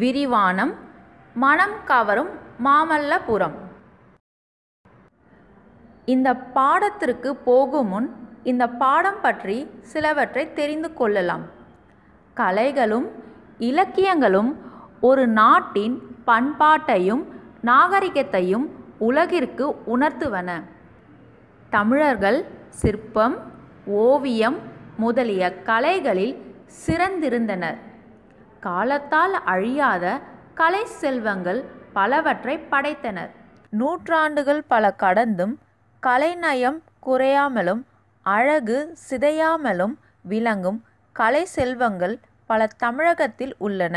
விரிவானம் மனம் கவரும் மாமல்லபுரம் இந்த பாடத்திற்கு போகும் முன் இந்த பாடம் பற்றி சிலவற்றை தெரிந்து கொள்ளலாம் கலைகளும் இலக்கியங்களும் ஒரு நாட்டின் பண்பாட்டையும் நாகரிகத்தையும் உலகிற்கு உணர்த்துவன தமிழர்கள் சிற்பம் ஓவியம் முதலிய கலைகளில் சிறந்திருந்தனர் காலத்தால் அழியாத கலை செல்வங்கள் பலவற்றை படைத்தனர் நூற்றாண்டுகள் பல கடந்தும் கலைநயம் குறையாமலும் அழகு சிதையாமலும் விளங்கும் கலை செல்வங்கள் பல தமிழகத்தில் உள்ளன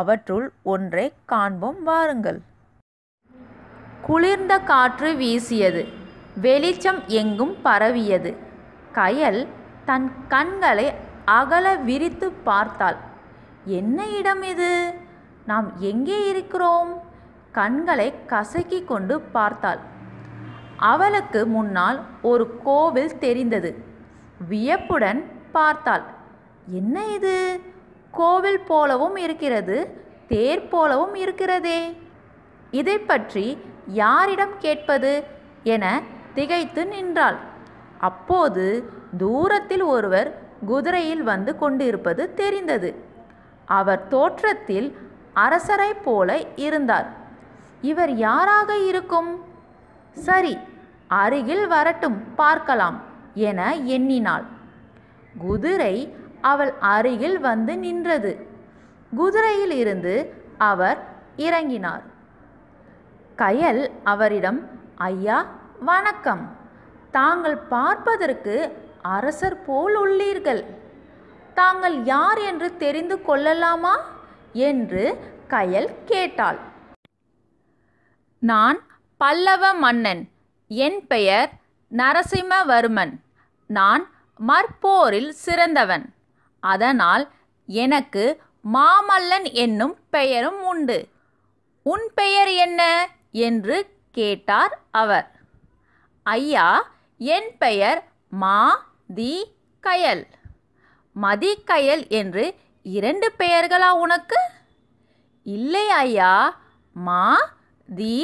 அவற்றுள் ஒன்றை காண்போம் வாருங்கள் குளிர்ந்த காற்று வீசியது வெளிச்சம் எங்கும் பரவியது கயல் தன் கண்களை அகல விரித்து பார்த்தாள் என்ன இடம் இது நாம் எங்கே இருக்கிறோம் கண்களை கசக்கி கொண்டு பார்த்தாள் அவளுக்கு முன்னால் ஒரு கோவில் தெரிந்தது வியப்புடன் பார்த்தாள் என்ன இது கோவில் போலவும் இருக்கிறது தேர் போலவும் இருக்கிறதே இதை பற்றி யாரிடம் கேட்பது என திகைத்து நின்றாள் அப்போது தூரத்தில் ஒருவர் குதிரையில் வந்து கொண்டிருப்பது தெரிந்தது அவர் தோற்றத்தில் அரசரை போல இருந்தார் இவர் யாராக இருக்கும் சரி அருகில் வரட்டும் பார்க்கலாம் என எண்ணினாள் குதிரை அவள் அருகில் வந்து நின்றது குதிரையில் இருந்து அவர் இறங்கினார் கயல் அவரிடம் ஐயா வணக்கம் தாங்கள் பார்ப்பதற்கு அரசர் போல் உள்ளீர்கள் தாங்கள் யார் என்று தெரிந்து கொள்ளலாமா என்று கயல் கேட்டாள் நான் பல்லவ மன்னன் என் பெயர் நரசிம்மவர்மன் நான் மற்போரில் சிறந்தவன் அதனால் எனக்கு மாமல்லன் என்னும் பெயரும் உண்டு உன் பெயர் என்ன என்று கேட்டார் அவர் ஐயா என் பெயர் மா தி கயல் மதிக்கயல் என்று இரண்டு பெயர்களா உனக்கு இல்லை ஐயா மா தி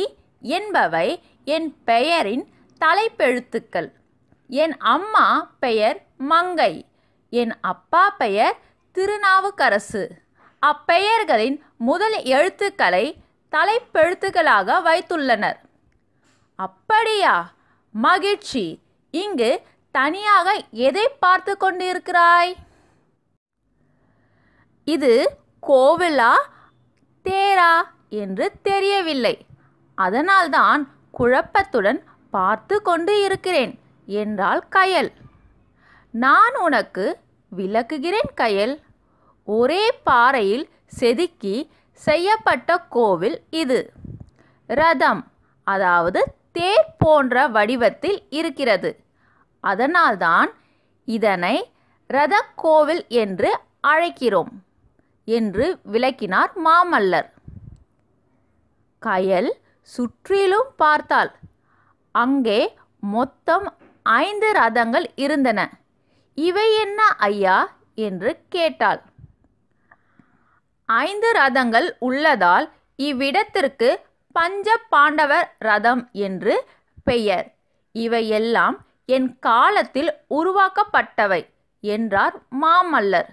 என்பவை என் பெயரின் தலைப்பெழுத்துக்கள் என் அம்மா பெயர் மங்கை என் அப்பா பெயர் திருநாவுக்கரசு அப்பெயர்களின் முதல் எழுத்துக்களை தலைப்பெழுத்துக்களாக வைத்துள்ளனர் அப்படியா மகிழ்ச்சி இங்கு தனியாக எதை பார்த்து கொண்டிருக்கிறாய் இது கோவிலா தேரா என்று தெரியவில்லை அதனால்தான் குழப்பத்துடன் பார்த்து கொண்டு இருக்கிறேன் என்றாள் கயல் நான் உனக்கு விளக்குகிறேன் கயல் ஒரே பாறையில் செதுக்கி செய்யப்பட்ட கோவில் இது ரதம் அதாவது தேர் போன்ற வடிவத்தில் இருக்கிறது அதனால்தான் இதனை ரதக்கோவில் என்று அழைக்கிறோம் என்று விளக்கினார் மாமல்லர் கயல் சுற்றிலும் பார்த்தால் அங்கே மொத்தம் ஐந்து ரதங்கள் இருந்தன இவை என்ன ஐயா என்று கேட்டாள் ஐந்து ரதங்கள் உள்ளதால் இவ்விடத்திற்கு பஞ்ச பாண்டவர் ரதம் என்று பெயர் இவையெல்லாம் என் காலத்தில் உருவாக்கப்பட்டவை என்றார் மாமல்லர்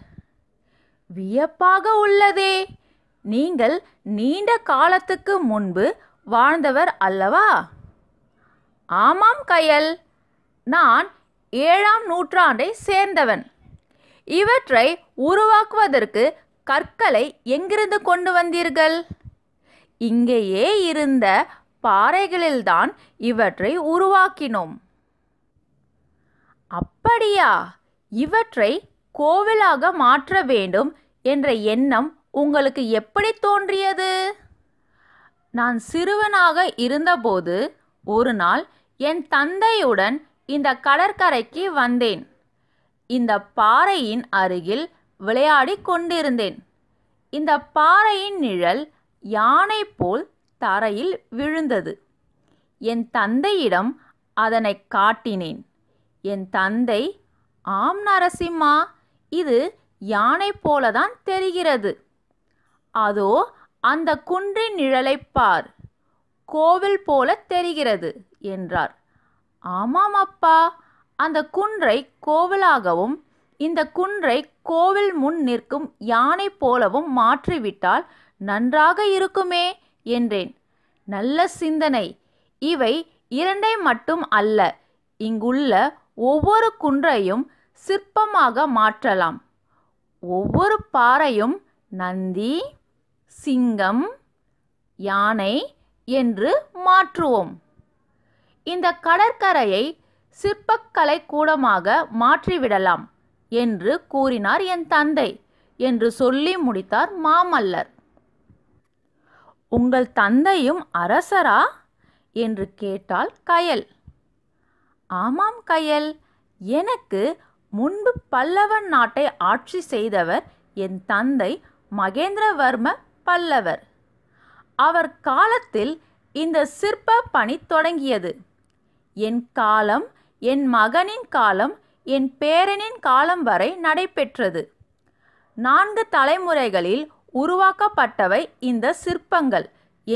வியப்பாக உள்ளதே நீங்கள் நீண்ட காலத்துக்கு முன்பு வாழ்ந்தவர் அல்லவா ஆமாம் கயல் நான் ஏழாம் நூற்றாண்டை சேர்ந்தவன் இவற்றை உருவாக்குவதற்கு கற்களை எங்கிருந்து கொண்டு வந்தீர்கள் இங்கேயே இருந்த பாறைகளில்தான் இவற்றை உருவாக்கினோம் அப்படியா இவற்றை கோவிலாக மாற்ற வேண்டும் என்ற எண்ணம் உங்களுக்கு எப்படி தோன்றியது நான் சிறுவனாக இருந்தபோது ஒரு நாள் என் தந்தையுடன் இந்த கடற்கரைக்கு வந்தேன் இந்த பாறையின் அருகில் விளையாடி கொண்டிருந்தேன் இந்த பாறையின் நிழல் யானை போல் தரையில் விழுந்தது என் தந்தையிடம் அதனை காட்டினேன் என் தந்தை ஆம் நரசிம்மா இது யானை போலதான் தெரிகிறது அதோ அந்த குன்றின் நிழலைப் பார் கோவில் போல தெரிகிறது என்றார் ஆமாம் அப்பா அந்த குன்றை கோவிலாகவும் இந்த குன்றை கோவில் முன் நிற்கும் யானை போலவும் மாற்றிவிட்டால் நன்றாக இருக்குமே என்றேன் நல்ல சிந்தனை இவை இரண்டை மட்டும் அல்ல இங்குள்ள ஒவ்வொரு குன்றையும் சிற்பமாக மாற்றலாம் ஒவ்வொரு பாறையும் நந்தி சிங்கம் யானை என்று மாற்றுவோம் இந்த கடற்கரையை சிற்பக்கலை கூடமாக மாற்றிவிடலாம் என்று கூறினார் என் தந்தை என்று சொல்லி முடித்தார் மாமல்லர் உங்கள் தந்தையும் அரசரா என்று கேட்டால் கயல் ஆமாம் கயல் எனக்கு முன்பு பல்லவன் நாட்டை ஆட்சி செய்தவர் என் தந்தை மகேந்திரவர்ம பல்லவர் அவர் காலத்தில் இந்த சிற்ப பணி தொடங்கியது என் காலம் என் மகனின் காலம் என் பேரனின் காலம் வரை நடைபெற்றது நான்கு தலைமுறைகளில் உருவாக்கப்பட்டவை இந்த சிற்பங்கள்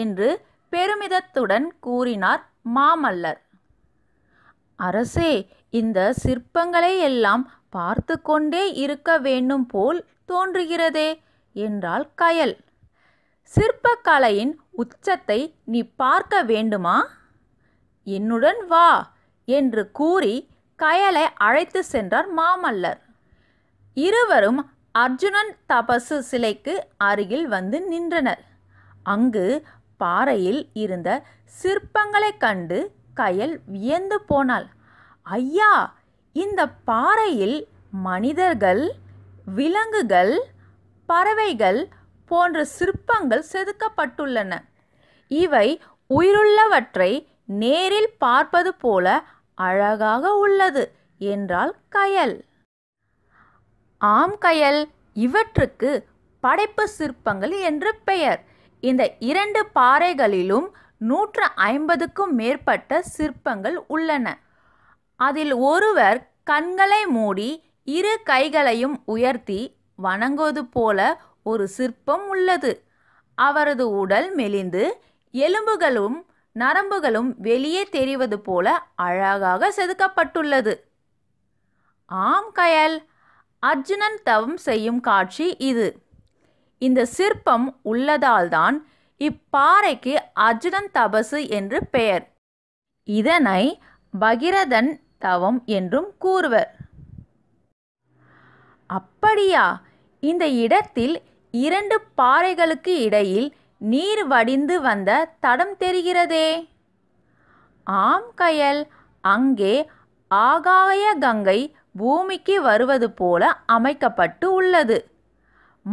என்று பெருமிதத்துடன் கூறினார் மாமல்லர் அரசே இந்த சிற்பங்களை எல்லாம் பார்த்து கொண்டே இருக்க வேண்டும் போல் தோன்றுகிறதே என்றாள் கயல் சிற்பக்கலையின் உச்சத்தை நீ பார்க்க வேண்டுமா என்னுடன் வா என்று கூறி கயலை அழைத்து சென்றார் மாமல்லர் இருவரும் அர்ஜுனன் தபசு சிலைக்கு அருகில் வந்து நின்றனர் அங்கு பாறையில் இருந்த சிற்பங்களைக் கண்டு கயல் வியந்து போனாள் ஐயா இந்த பாறையில் மனிதர்கள் விலங்குகள் பறவைகள் போன்ற சிற்பங்கள் செதுக்கப்பட்டுள்ளன இவை உயிருள்ளவற்றை நேரில் பார்ப்பது போல அழகாக உள்ளது என்றால் கயல் ஆம் கயல் இவற்றுக்கு படைப்பு சிற்பங்கள் என்று பெயர் இந்த இரண்டு பாறைகளிலும் நூற்று ஐம்பதுக்கும் மேற்பட்ட சிற்பங்கள் உள்ளன அதில் ஒருவர் கண்களை மூடி இரு கைகளையும் உயர்த்தி வணங்குவது போல ஒரு சிற்பம் உள்ளது அவரது உடல் மெலிந்து எலும்புகளும் நரம்புகளும் வெளியே தெரிவது போல அழகாக செதுக்கப்பட்டுள்ளது ஆம் கயல் அர்ஜுனன் தவம் செய்யும் காட்சி இது இந்த சிற்பம் உள்ளதால்தான் இப்பாறைக்கு அர்ஜுனன் தபசு என்று பெயர் இதனை பகிரதன் தவம் என்றும் கூறுவர் அப்படியா இந்த இடத்தில் இரண்டு பாறைகளுக்கு இடையில் நீர் வடிந்து வந்த தடம் தெரிகிறதே ஆம் கயல் அங்கே ஆகாய கங்கை பூமிக்கு வருவது போல அமைக்கப்பட்டு உள்ளது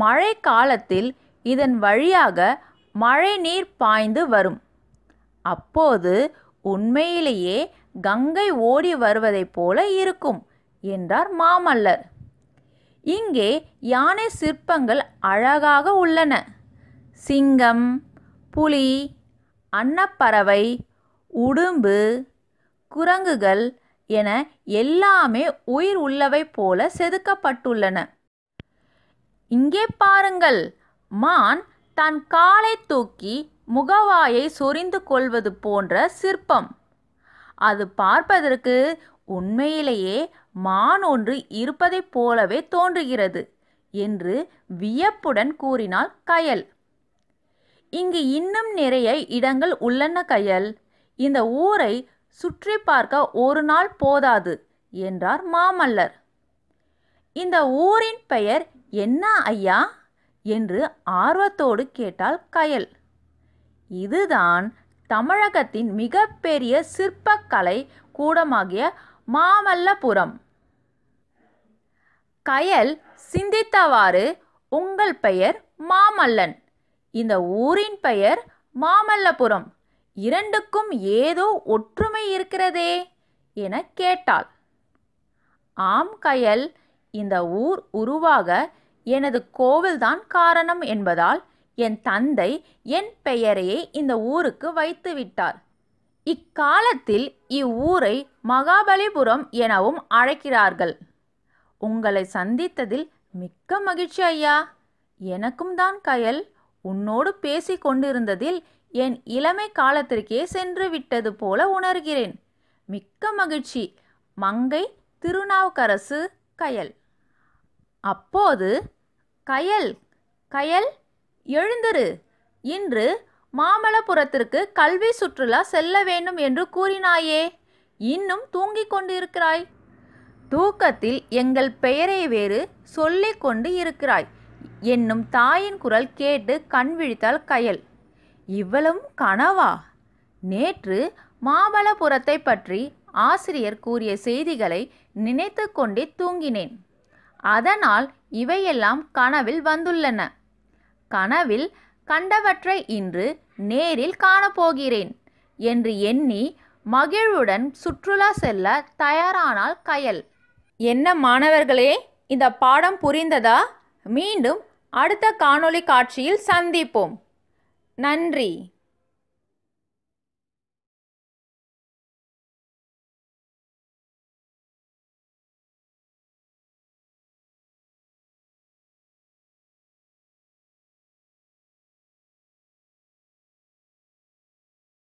மழை காலத்தில் இதன் வழியாக மழை நீர் பாய்ந்து வரும் அப்போது உண்மையிலேயே கங்கை ஓடி வருவதைப் போல இருக்கும் என்றார் மாமல்லர் இங்கே யானை சிற்பங்கள் அழகாக உள்ளன சிங்கம் புலி அன்னப்பறவை உடும்பு குரங்குகள் என எல்லாமே உயிர் உள்ளவை போல செதுக்கப்பட்டுள்ளன இங்கே பாருங்கள் மான் தன் காலை தூக்கி முகவாயை சொரிந்து கொள்வது போன்ற சிற்பம் அது பார்ப்பதற்கு உண்மையிலேயே மான் ஒன்று இருப்பதைப் போலவே தோன்றுகிறது என்று வியப்புடன் கூறினாள் கயல் இங்கு இன்னும் நிறைய இடங்கள் உள்ளன கயல் இந்த ஊரை சுற்றி பார்க்க ஒரு நாள் போதாது என்றார் மாமல்லர் இந்த ஊரின் பெயர் என்ன ஐயா என்று ஆர்வத்தோடு கேட்டாள் கயல் இதுதான் தமிழகத்தின் மிகப்பெரிய சிற்பக்கலை கூடமாகிய மாமல்லபுரம் கயல் சிந்தித்தவாறு உங்கள் பெயர் மாமல்லன் இந்த ஊரின் பெயர் மாமல்லபுரம் இரண்டுக்கும் ஏதோ ஒற்றுமை இருக்கிறதே என கேட்டாள் ஆம் கயல் இந்த ஊர் உருவாக எனது கோவில்தான் காரணம் என்பதால் என் தந்தை என் பெயரையே இந்த ஊருக்கு வைத்து விட்டார் இக்காலத்தில் இவ்வூரை மகாபலிபுரம் எனவும் அழைக்கிறார்கள் உங்களை சந்தித்ததில் மிக்க மகிழ்ச்சி ஐயா எனக்கும் தான் கயல் உன்னோடு பேசி கொண்டிருந்ததில் என் இளமை காலத்திற்கே சென்று விட்டது போல உணர்கிறேன் மிக்க மகிழ்ச்சி மங்கை திருநாவுக்கரசு கயல் அப்போது கயல் கயல் எழுந்திரு இன்று மாமல்லபுரத்திற்கு கல்வி சுற்றுலா செல்ல வேண்டும் என்று கூறினாயே இன்னும் தூங்கிக் கொண்டிருக்கிறாய் தூக்கத்தில் எங்கள் பெயரை வேறு சொல்லிக் கொண்டு இருக்கிறாய் என்னும் தாயின் குரல் கேட்டு கண் விழித்தாள் கயல் இவ்வளவும் கனவா நேற்று மாமல்லபுரத்தை பற்றி ஆசிரியர் கூறிய செய்திகளை நினைத்து கொண்டே தூங்கினேன் அதனால் இவையெல்லாம் கனவில் வந்துள்ளன கனவில் கண்டவற்றை இன்று நேரில் காணப்போகிறேன் என்று எண்ணி மகிழ்வுடன் சுற்றுலா செல்ல தயாரானால் கயல் என்ன மாணவர்களே இந்த பாடம் புரிந்ததா மீண்டும் அடுத்த காணொளி காட்சியில் சந்திப்போம் நன்றி